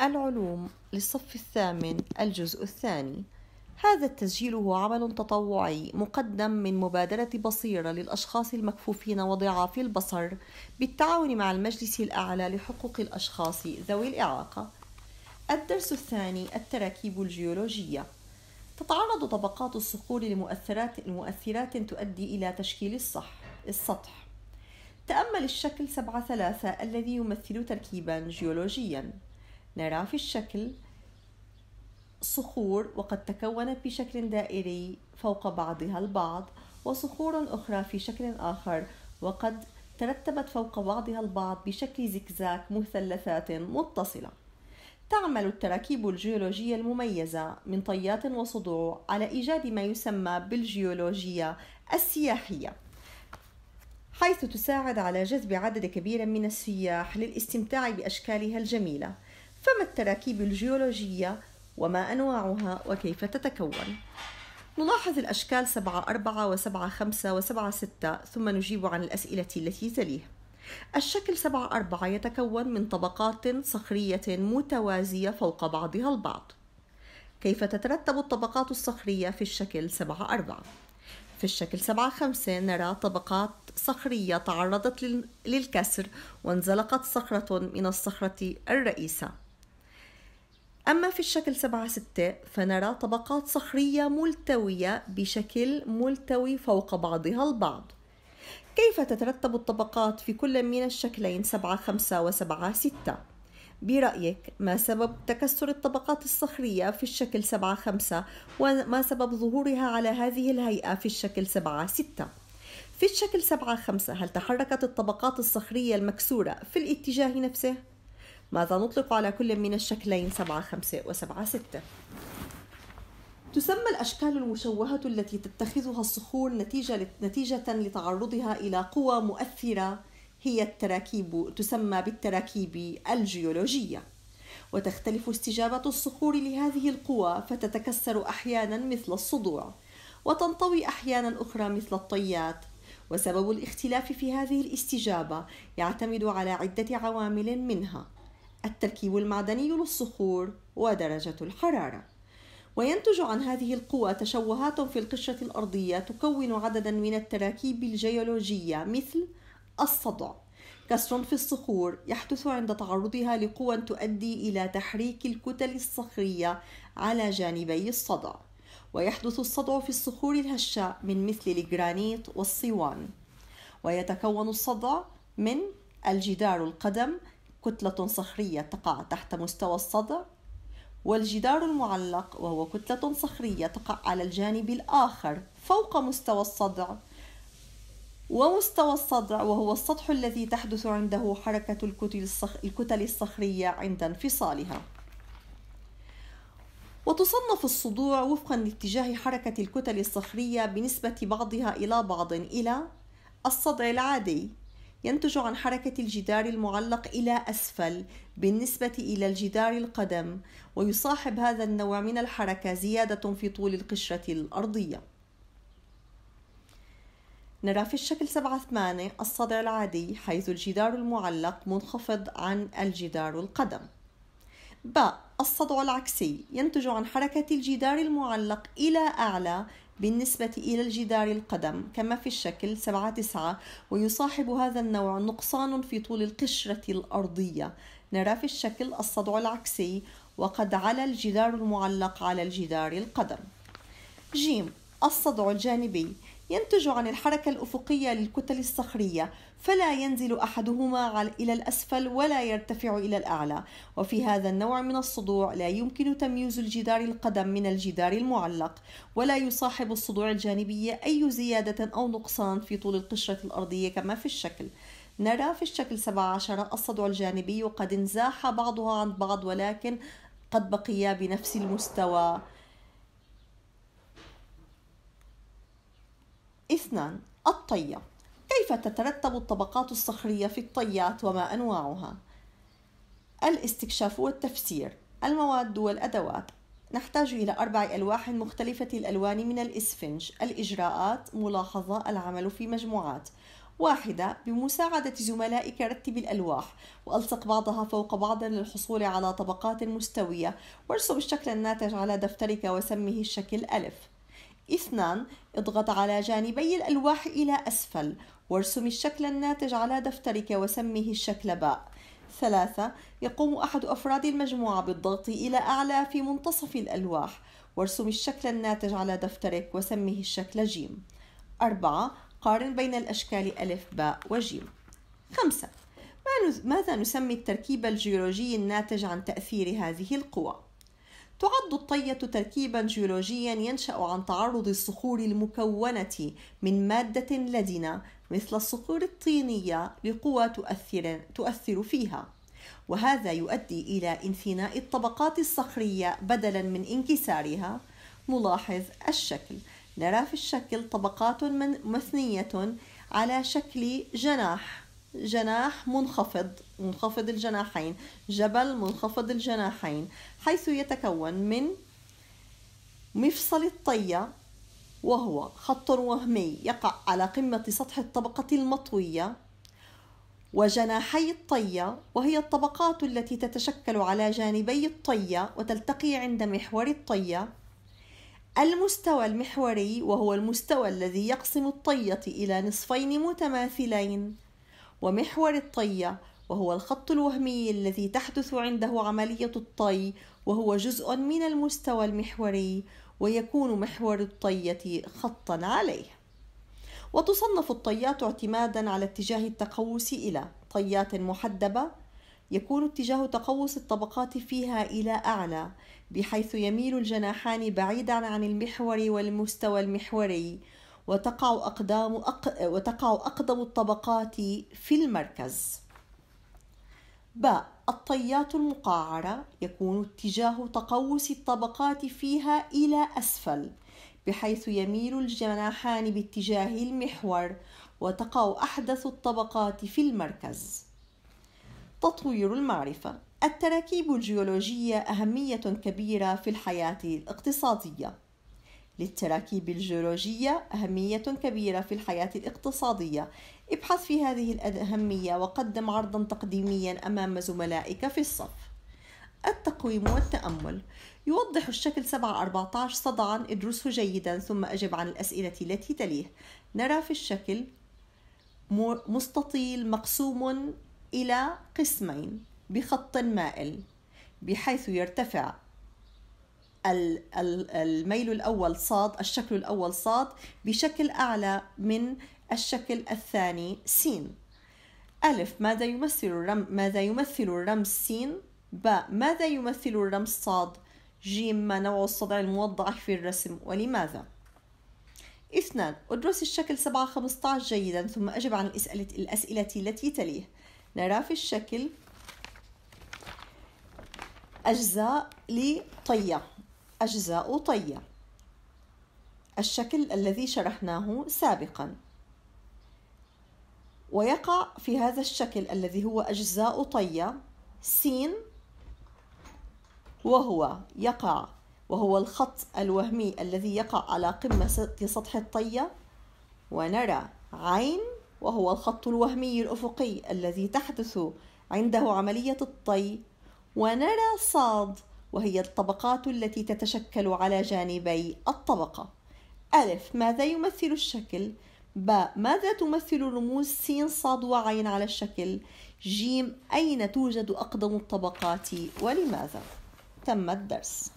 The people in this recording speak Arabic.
العلوم للصف الثامن الجزء الثاني هذا التسجيل هو عمل تطوعي مقدم من مبادرة بصيرة للأشخاص المكفوفين وضعاف البصر بالتعاون مع المجلس الأعلى لحقوق الأشخاص ذوي الإعاقة. الدرس الثاني التراكيب الجيولوجية تتعرض طبقات الصخور لمؤثرات مؤثرات تؤدي إلى تشكيل الصح السطح. تأمل الشكل 7 3 الذي يمثل تركيبا جيولوجيا نرى في الشكل صخور وقد تكونت بشكل دائري فوق بعضها البعض وصخور أخرى في شكل آخر وقد ترتبت فوق بعضها البعض بشكل زكزاك مثلثات متصلة تعمل التراكيب الجيولوجية المميزة من طيات وصدوع على إيجاد ما يسمى بالجيولوجيا السياحية حيث تساعد على جذب عدد كبير من السياح للاستمتاع بأشكالها الجميلة فما التراكيب الجيولوجية وما أنواعها وكيف تتكون نلاحظ الأشكال 7 4 و 7 5 و 7 6 ثم نجيب عن الأسئلة التي تليه الشكل 7 4 يتكون من طبقات صخرية متوازية فوق بعضها البعض كيف تترتب الطبقات الصخرية في الشكل 7 4 في الشكل 7 5 نرى طبقات صخرية تعرضت للكسر وانزلقت صخرة من الصخرة الرئيسة أما في الشكل 7 6 فنرى طبقات صخرية ملتوية بشكل ملتوي فوق بعضها البعض كيف تترتب الطبقات في كل من الشكلين 7 5 و 7 6 برأيك ما سبب تكسر الطبقات الصخرية في الشكل 7 5 وما سبب ظهورها على هذه الهيئة في الشكل 7 6 في الشكل 7 5 هل تحركت الطبقات الصخرية المكسورة في الاتجاه نفسه؟ ماذا نطلق على كل من الشكلين 7 5 و 7 6 تسمى الأشكال المشوهة التي تتخذها الصخور نتيجة نتيجة لتعرضها إلى قوى مؤثرة هي التراكيب تسمى بالتراكيب الجيولوجية وتختلف استجابة الصخور لهذه القوى فتتكسر أحيانا مثل الصدوع وتنطوي أحيانا أخرى مثل الطيات وسبب الاختلاف في هذه الاستجابة يعتمد على عدة عوامل منها التركيب المعدني للصخور ودرجة الحرارة وينتج عن هذه القوى تشوهات في القشرة الأرضية تكون عددا من التراكيب الجيولوجية مثل الصدع كسر في الصخور يحدث عند تعرضها لقوى تؤدي إلى تحريك الكتل الصخرية على جانبي الصدع ويحدث الصدع في الصخور الهشة من مثل الجرانيت والصوان ويتكون الصدع من الجدار القدم كتلة صخرية تقع تحت مستوى الصدع والجدار المعلق وهو كتلة صخرية تقع على الجانب الآخر فوق مستوى الصدع ومستوى الصدع وهو السطح الذي تحدث عنده حركة الكتل الصخرية عند انفصالها وتصنف الصدوع وفقا لاتجاه حركة الكتل الصخرية بنسبة بعضها إلى بعض إلى الصدع العادي ينتج عن حركة الجدار المعلق إلى أسفل بالنسبة إلى الجدار القدم ويصاحب هذا النوع من الحركة زيادة في طول القشرة الأرضية نرى في الشكل 7 8 الصدع العادي حيث الجدار المعلق منخفض عن الجدار القدم باء الصدع العكسي ينتج عن حركة الجدار المعلق إلى أعلى بالنسبة إلى الجدار القدم كما في الشكل 7 9 ويصاحب هذا النوع نقصان في طول القشرة الأرضية نرى في الشكل الصدع العكسي وقد علا الجدار المعلق على الجدار القدم جيم الصدع الجانبي ينتج عن الحركة الأفقية للكتل الصخرية فلا ينزل أحدهما إلى الأسفل ولا يرتفع إلى الأعلى وفي هذا النوع من الصدوع لا يمكن تمييز الجدار القدم من الجدار المعلق ولا يصاحب الصدوع الجانبية أي زيادة أو نقصان في طول القشرة الأرضية كما في الشكل نرى في الشكل 17 الصدع الجانبي قد انزاح بعضها عن بعض ولكن قد بقيا بنفس المستوى اثنان الطية كيف تترتب الطبقات الصخرية في الطيات وما أنواعها؟ الاستكشاف والتفسير المواد والأدوات نحتاج إلى أربع ألواح مختلفة الألوان من الإسفنج الإجراءات ملاحظة العمل في مجموعات واحدة بمساعدة زملائك رتب الألواح وألصق بعضها فوق بعض للحصول على طبقات مستوية وارسم الشكل الناتج على دفترك وسمه الشكل ألف اثنان اضغط على جانبي الألواح إلى أسفل وارسم الشكل الناتج على دفترك وسمه الشكل باء ثلاثة يقوم أحد أفراد المجموعة بالضغط إلى أعلى في منتصف الألواح وارسم الشكل الناتج على دفترك وسمه الشكل جيم أربعة قارن بين الأشكال ألف باء وجيم خمسة ماذا نسمي التركيب الجيولوجي الناتج عن تأثير هذه القوى؟ تعد الطية تركيبا جيولوجيا ينشأ عن تعرض الصخور المكونة من مادة لدنة مثل الصخور الطينية لقوى تؤثر, تؤثر فيها وهذا يؤدي إلى انثناء الطبقات الصخرية بدلا من انكسارها نلاحظ الشكل نرى في الشكل طبقات مثنية على شكل جناح جناح منخفض منخفض الجناحين جبل منخفض الجناحين حيث يتكون من مفصل الطية وهو خط وهمي يقع على قمة سطح الطبقة المطوية وجناحي الطية وهي الطبقات التي تتشكل على جانبي الطية وتلتقي عند محور الطية المستوى المحوري وهو المستوى الذي يقسم الطية إلى نصفين متماثلين ومحور الطية وهو الخط الوهمي الذي تحدث عنده عملية الطي وهو جزء من المستوى المحوري ويكون محور الطية خطا عليه وتصنف الطيات اعتمادا على اتجاه التقوس إلى طيات محدبة يكون اتجاه تقوس الطبقات فيها إلى أعلى بحيث يميل الجناحان بعيدا عن المحور والمستوى المحوري وتقع أقدام أق... وتقع أقدم الطبقات في المركز ب الطيات المقعرة يكون اتجاه تقوس الطبقات فيها إلى أسفل بحيث يميل الجناحان باتجاه المحور وتقع أحدث الطبقات في المركز تطوير المعرفة التراكيب الجيولوجية أهمية كبيرة في الحياة الاقتصادية للتراكيب الجيولوجية أهمية كبيرة في الحياة الاقتصادية ابحث في هذه الأهمية وقدم عرضا تقديميا أمام زملائك في الصف التقويم والتأمل يوضح الشكل 714 صدعا ادرسه جيدا ثم أجب عن الأسئلة التي تليه نرى في الشكل مستطيل مقسوم إلى قسمين بخط مائل بحيث يرتفع الميل الأول صاد الشكل الأول صاد بشكل أعلى من الشكل الثاني س ألف ماذا يمثل الرم ماذا يمثل الرمز س ب ماذا يمثل الرمز صاد جيم ما نوع الصدع الموضح في الرسم ولماذا اثنان ادرس الشكل 7 15 جيدا ثم أجب عن الأسئلة, الأسئلة التي تليه نرى في الشكل أجزاء لطية أجزاء طية الشكل الذي شرحناه سابقا ويقع في هذا الشكل الذي هو أجزاء طية س وهو يقع وهو الخط الوهمي الذي يقع على قمة سطح الطية ونرى عين وهو الخط الوهمي الأفقي الذي تحدث عنده عملية الطي ونرى صاد وهي الطبقات التي تتشكل على جانبي الطبقة ألف ماذا يمثل الشكل؟ ب ماذا تمثل رموز سين صاد وعين على الشكل؟ جيم أين توجد أقدم الطبقات ولماذا؟ تم الدرس